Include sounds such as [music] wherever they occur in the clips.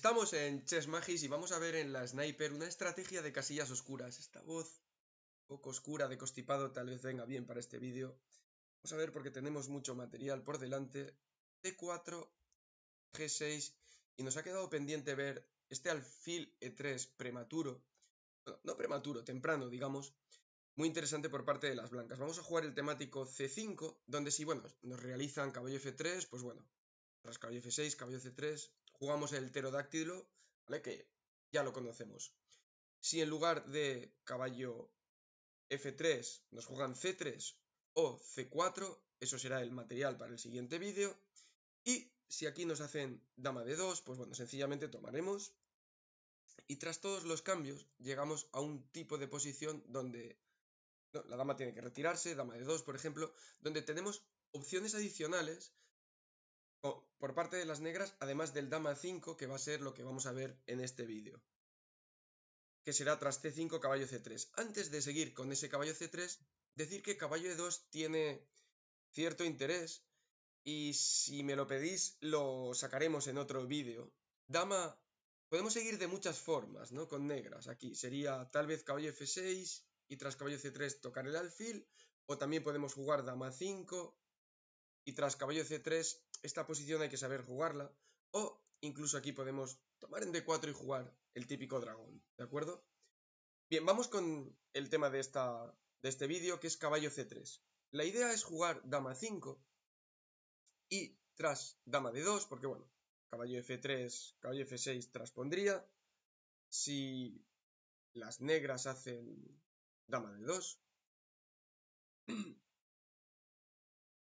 Estamos en Chess Magis y vamos a ver en la Sniper una estrategia de casillas oscuras. Esta voz poco oscura de constipado tal vez venga bien para este vídeo. Vamos a ver porque tenemos mucho material por delante. D4, G6 y nos ha quedado pendiente ver este alfil E3 prematuro. no prematuro, temprano digamos. Muy interesante por parte de las blancas. Vamos a jugar el temático C5, donde si, bueno, nos realizan caballo F3, pues bueno, tras caballo F6, caballo C3, jugamos el pterodáctilo, ¿vale? Que ya lo conocemos. Si en lugar de caballo F3 nos juegan C3 o C4, eso será el material para el siguiente vídeo. Y si aquí nos hacen dama de 2, pues bueno, sencillamente tomaremos. Y tras todos los cambios, llegamos a un tipo de posición donde la dama tiene que retirarse, dama de 2, por ejemplo, donde tenemos opciones adicionales por parte de las negras, además del dama 5, que va a ser lo que vamos a ver en este vídeo. Que será tras C5, caballo C3. Antes de seguir con ese caballo C3, decir que caballo E2 tiene cierto interés y si me lo pedís lo sacaremos en otro vídeo. Dama, podemos seguir de muchas formas, ¿no? Con negras aquí. Sería tal vez caballo F6 y tras caballo C3 tocar el alfil o también podemos jugar dama 5 y tras caballo C3, esta posición hay que saber jugarla, o incluso aquí podemos tomar en D4 y jugar el típico dragón, ¿de acuerdo? Bien, vamos con el tema de, esta, de este vídeo, que es caballo C3. La idea es jugar dama 5 y tras dama D2, porque bueno, caballo F3, caballo F6 traspondría Si las negras hacen dama D2,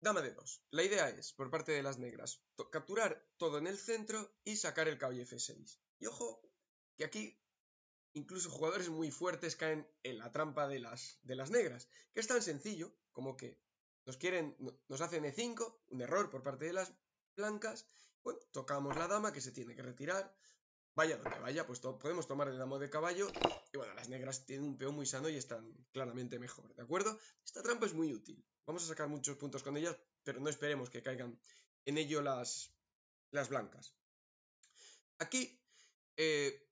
Dama de dos. La idea es, por parte de las negras, capturar todo en el centro y sacar el caballo F6. Y ojo, que aquí incluso jugadores muy fuertes caen en la trampa de las, de las negras, que es tan sencillo como que nos quieren, nos hacen E5, un error por parte de las blancas, bueno, tocamos la dama que se tiene que retirar, Vaya donde vaya, pues podemos tomar el amo de caballo. Y bueno, las negras tienen un peón muy sano y están claramente mejor, ¿de acuerdo? Esta trampa es muy útil. Vamos a sacar muchos puntos con ellas, pero no esperemos que caigan en ello las, las blancas. Aquí, eh,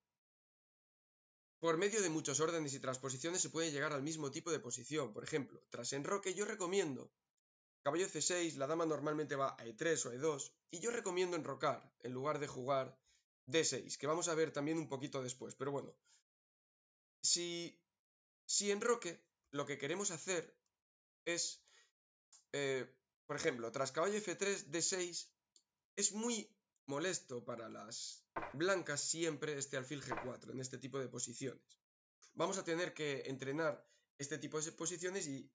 por medio de muchos órdenes y transposiciones se puede llegar al mismo tipo de posición. Por ejemplo, tras enroque yo recomiendo caballo c6, la dama normalmente va a e3 o a e e2, y yo recomiendo enrocar en lugar de jugar D6, que vamos a ver también un poquito después, pero bueno. Si, si en Roque lo que queremos hacer es, eh, por ejemplo, tras caballo F3, D6, es muy molesto para las blancas siempre este alfil G4 en este tipo de posiciones. Vamos a tener que entrenar este tipo de posiciones y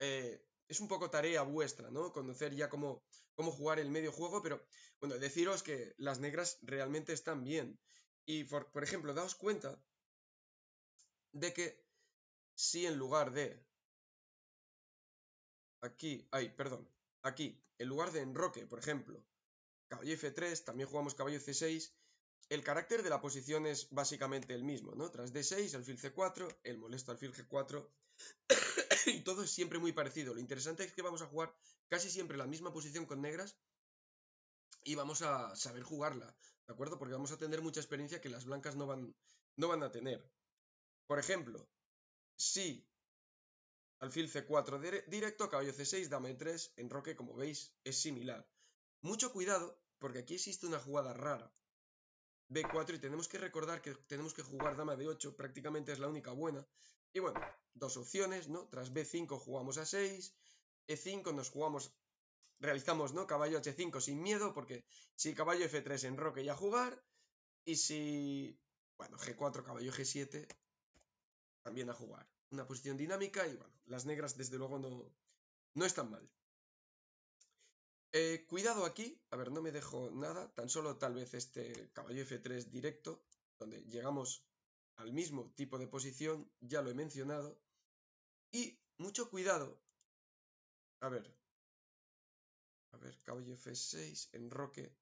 eh, es un poco tarea vuestra, ¿no? Conocer ya cómo, jugar el medio juego, pero bueno, deciros que las negras realmente están bien. Y por, por ejemplo, daos cuenta de que si en lugar de aquí, ay, perdón, aquí, en lugar de enroque, por ejemplo, caballo F3, también jugamos caballo C6, el carácter de la posición es básicamente el mismo, ¿no? Tras D6, alfil C4, el molesto alfil G4, [laughs] y todo es siempre muy parecido. Lo interesante es que vamos a jugar casi siempre la misma posición con negras y vamos a saber jugarla, ¿de acuerdo? Porque vamos a tener mucha experiencia que las blancas no van, no van a tener. Por ejemplo, si alfil c4 directo, caballo c6, dama e3, enroque, como veis, es similar. Mucho cuidado, porque aquí existe una jugada rara. b4 y tenemos que recordar que tenemos que jugar dama d8, prácticamente es la única buena, y bueno, dos opciones, ¿no? Tras B5 jugamos a 6, E5 nos jugamos, realizamos, ¿no? Caballo H5 sin miedo, porque si caballo F3 enroque ya a jugar, y si, bueno, G4, caballo G7, también a jugar. Una posición dinámica y bueno, las negras desde luego no, no están mal. Eh, cuidado aquí, a ver, no me dejo nada, tan solo tal vez este caballo F3 directo, donde llegamos al mismo tipo de posición, ya lo he mencionado. Y mucho cuidado. A ver. A ver, caballo F6, enroque.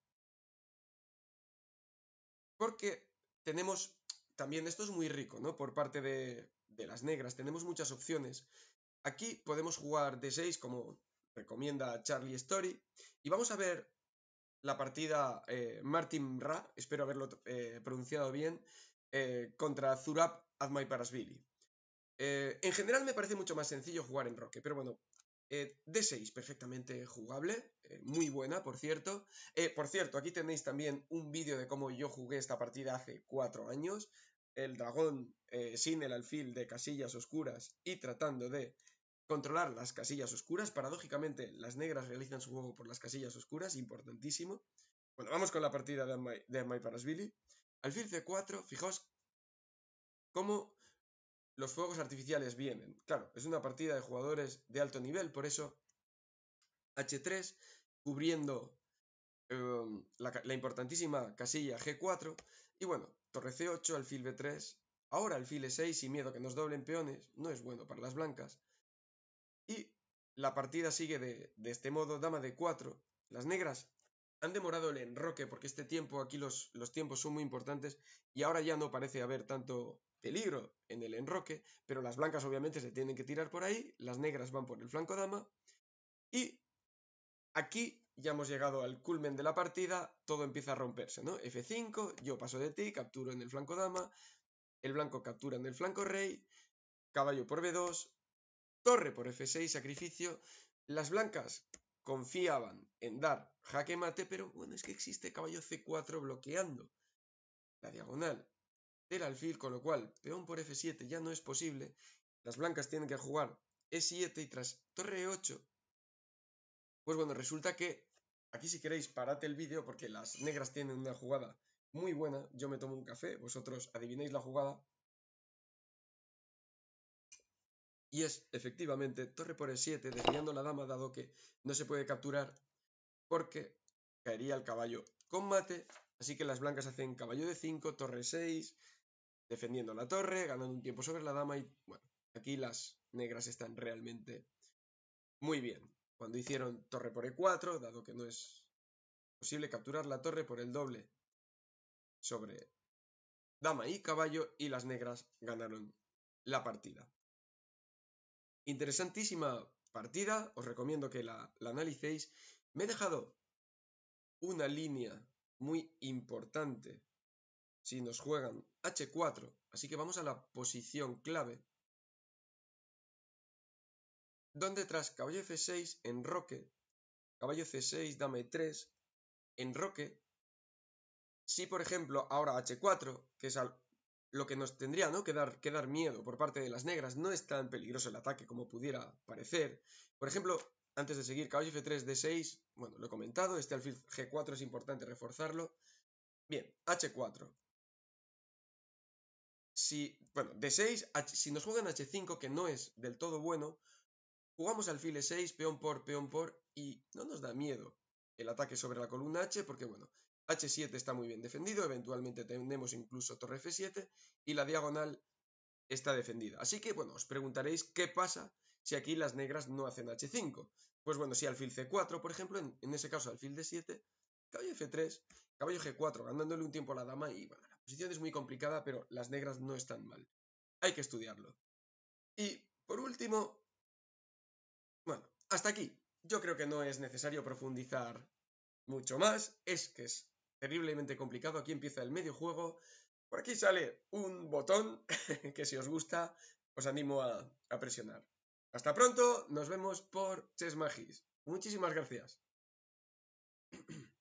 Porque tenemos también, esto es muy rico, ¿no? Por parte de, de las negras, tenemos muchas opciones. Aquí podemos jugar D6 como recomienda Charlie Story. Y vamos a ver la partida eh, Martin Ra, espero haberlo eh, pronunciado bien, eh, contra Zurab Azmaiparasvili. Eh, en general me parece mucho más sencillo jugar en Roque, pero bueno, eh, D6 perfectamente jugable, eh, muy buena, por cierto. por cierto, aquí tenéis también un vídeo de cómo yo jugué esta partida hace cuatro años. El dragón sin el alfil de casillas oscuras y tratando de controlar las casillas oscuras. Paradójicamente, las negras realizan su juego por las casillas oscuras, importantísimo. Bueno, vamos con la partida de My, Parasvili. Alfil C4, fijaos cómo los fuegos artificiales vienen. Claro, es una partida de jugadores de alto nivel, por eso H3 cubriendo em, la, importantísima casilla G4 y bueno, torre C8, alfil B3, ahora alfil E6 y miedo que nos doblen peones, no es bueno para las blancas. Y la partida sigue de, de este modo, dama D4, las negras han demorado el enroque porque este tiempo, aquí los, los tiempos son muy importantes y ahora ya no parece haber tanto peligro en el enroque, pero las blancas obviamente se tienen que tirar por ahí, las negras van por el flanco dama y aquí ya hemos llegado al culmen de la partida, todo empieza a romperse, ¿no? F5, yo paso de ti, capturo en el flanco dama, el blanco captura en el flanco rey, caballo por B2, torre por F6, sacrificio, las blancas confiaban en dar jaque mate, pero bueno, es que existe caballo C4 bloqueando la diagonal del alfil, con lo cual peón por F7 ya no es posible. Las blancas tienen que jugar E7 y tras torre E8, pues bueno, resulta que aquí si queréis parate el vídeo porque las negras tienen una jugada muy buena. Yo me tomo un café, vosotros adivináis la jugada Y es, efectivamente, torre por E7, desviando la dama, dado que no se puede capturar porque caería el caballo con mate. Así que las blancas hacen caballo de 5, torre 6, defendiendo la torre, ganando un tiempo sobre la dama. Y bueno, aquí las negras están realmente muy bien. Cuando hicieron torre por E4, dado que no es posible capturar la torre por el doble sobre dama y caballo, y las negras ganaron la partida. Interesantísima partida, os recomiendo que la, analicéis. Me he dejado una línea muy importante si nos juegan H4, así que vamos a la posición clave, donde tras caballo F6, enroque, caballo C6, dame 3, enroque, si por ejemplo ahora H4, que es al lo que nos tendría ¿no? que, dar, miedo por parte de las negras. No es tan peligroso el ataque como pudiera parecer. Por ejemplo, antes de seguir, caballo F3, D6, bueno, lo he comentado, este alfil G4 es importante reforzarlo. Bien, H4. Si, bueno, D6, si nos juegan H5, que no es del todo bueno, jugamos alfil E6, peón por, peón por, y no nos da miedo el ataque sobre la columna H, porque bueno, H7 está muy bien defendido, eventualmente tenemos incluso torre F7 y la diagonal está defendida. Así que, bueno, os preguntaréis qué pasa si aquí las negras no hacen H5. Pues bueno, si alfil C4, por ejemplo, en, ese caso alfil D7, caballo F3, caballo G4, ganándole un tiempo a la dama y, la posición es muy complicada, pero las negras no están mal. Hay que estudiarlo. Y, por último, bueno, hasta aquí. Yo creo que no es necesario profundizar mucho más, es que es terriblemente complicado. Aquí empieza el medio juego. Por aquí sale un botón [laughs] que si os gusta os animo a, a presionar. Hasta pronto, nos vemos por Chess Magis. Muchísimas gracias. [clears throat]